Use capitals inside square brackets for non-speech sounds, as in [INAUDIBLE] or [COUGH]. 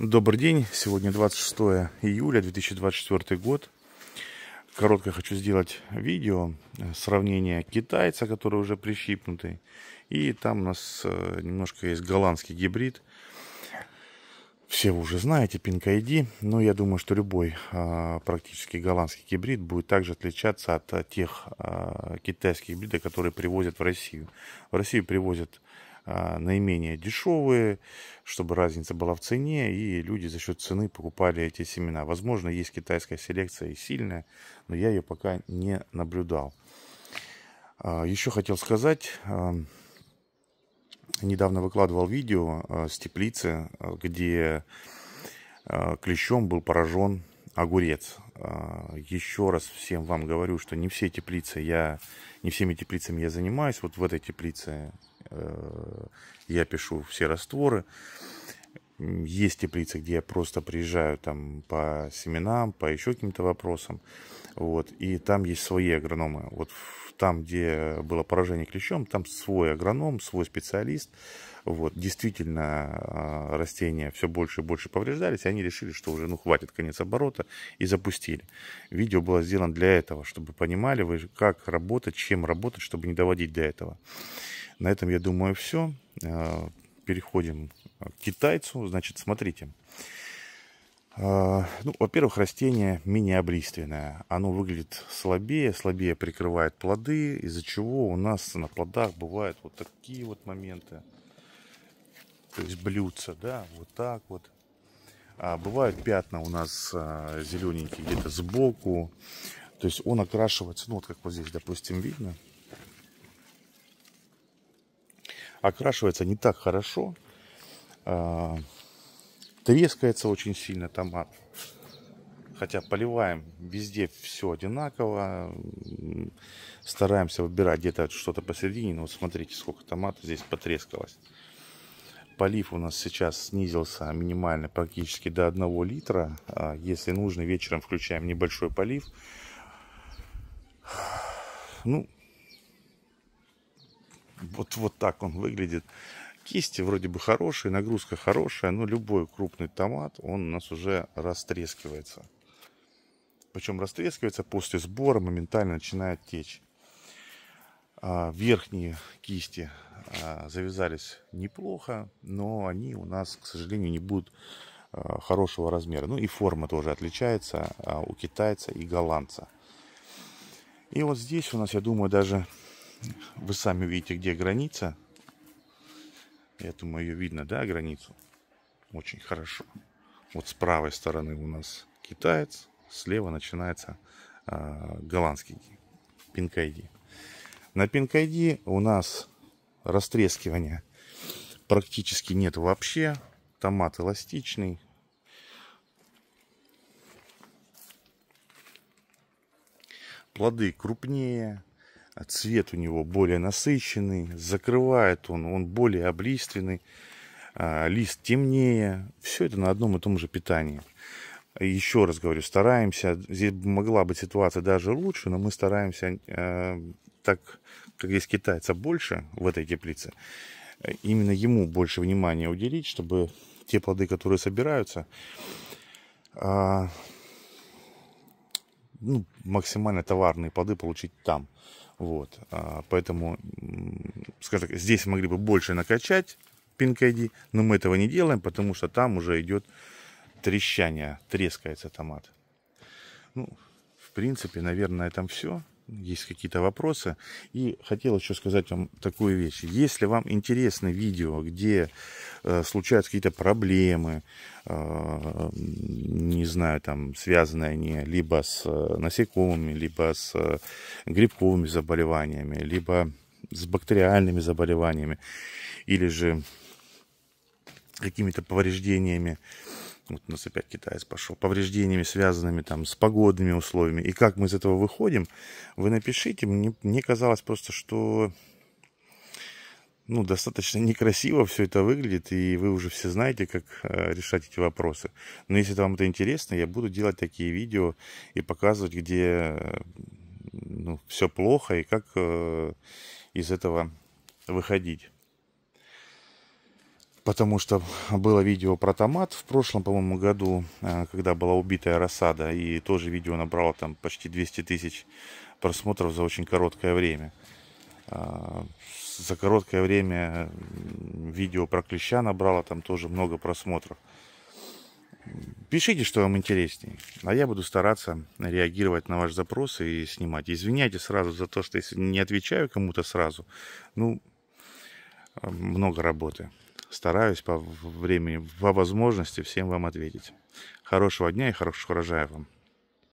Добрый день, сегодня 26 июля 2024 год. Коротко хочу сделать видео, э, сравнение китайца, который уже прищипнутый, и там у нас э, немножко есть голландский гибрид. Все вы уже знаете, Pink ID, но я думаю, что любой а, практически голландский гибрид будет также отличаться от э, тех а, китайских гибридов, которые привозят в Россию. В Россию привозят а, наименее дешевые, чтобы разница была в цене, и люди за счет цены покупали эти семена. Возможно, есть китайская селекция и сильная, но я ее пока не наблюдал. А, Еще хотел сказать, а, недавно выкладывал видео с теплицы, где клещом был поражен огурец. Еще раз всем вам говорю, что не все теплицы я, не всеми теплицами я занимаюсь. Вот в этой теплице Э, я пишу все растворы. Есть теплицы, где я просто приезжаю там по семенам, по еще каким-то вопросам. Вот. И там есть свои агрономы. Вот там, где было поражение клещом, там свой агроном, свой специалист. Вот. Действительно, э, растения все больше и больше повреждались, и они решили, что уже ну, хватит конец оборота, и запустили. Видео было сделано для этого, чтобы понимали вы, как работать, чем работать, чтобы не доводить до этого. На этом, я думаю, все. Э, переходим к китайцу. Значит, смотрите. Э, ну, во-первых, растение менее облиственное. Оно выглядит слабее, слабее прикрывает плоды, из-за чего у нас на плодах бывают вот такие вот моменты. То есть блюдца, да, вот так вот. А бывают пятна у нас э, зелененькие где-то сбоку. То есть он окрашивается, ну вот как вот здесь, допустим, видно. окрашивается не так хорошо. А, трескается очень сильно томат. Хотя поливаем везде все одинаково. Стараемся выбирать где-то что-то посередине. Но ну, вот смотрите, сколько томата здесь потрескалось. Полив у нас сейчас снизился минимально практически до 1 литра. А, если нужно, вечером включаем небольшой полив. Ну, вот, вот так он выглядит. Кисти вроде бы хорошие, нагрузка хорошая, но любой крупный томат, он у нас уже растрескивается. Причем растрескивается после сбора, моментально начинает течь. А, верхние кисти а, завязались неплохо, но они у нас, к сожалению, не будут а, хорошего размера. Ну и форма тоже отличается у китайца и голландца. И вот здесь у нас, я думаю, даже вы сами видите, где граница. Я думаю, ее видно, да, границу? Очень хорошо. Вот с правой стороны у нас китаец, слева начинается э, голландский пинкайди. На пинкайди у нас растрескивания практически нет вообще. Томат эластичный. Плоды крупнее, а цвет у него более насыщенный, закрывает он, он более облиственный, а, лист темнее. Все это на одном и том же питании. Еще раз говорю, стараемся, здесь могла быть ситуация даже лучше, но мы стараемся, а, так как есть китайца больше в этой теплице, именно ему больше внимания уделить, чтобы те плоды, которые собираются, ну, максимально товарные плоды получить там. Вот, а, поэтому, скажем так, здесь могли бы больше накачать Pink ID, но мы этого не делаем, потому что там уже идет трещание, трескается томат. Ну, в принципе, наверное, на все есть какие-то вопросы. И хотел еще сказать вам такую вещь. Если вам интересно видео, где э, случаются какие-то проблемы, э, не знаю, там, связанные они либо с э, насекомыми, либо с э, грибковыми заболеваниями, либо с бактериальными заболеваниями, или же какими-то повреждениями вот у нас опять китаец пошел, повреждениями, связанными там с погодными условиями, и как мы из этого выходим, вы напишите. Мне, мне казалось просто, что ну, достаточно [LAUGHS] некрасиво все это выглядит, и вы уже все знаете, как э, решать эти вопросы. Но если вам это интересно, я буду делать такие видео и показывать, где э, ну, все плохо и как э, из этого выходить потому что было видео про томат в прошлом, по-моему, году, э, когда была убитая рассада, и тоже видео набрало там почти 200 тысяч просмотров за очень короткое время. А, за короткое время видео про клеща набрало там тоже много просмотров. Пишите, что вам интереснее, а я буду стараться реагировать на ваши запросы и снимать. Извиняйте сразу за то, что если не отвечаю кому-то сразу, ну, много работы стараюсь по времени, по возможности всем вам ответить. Хорошего дня и хороших урожаев вам.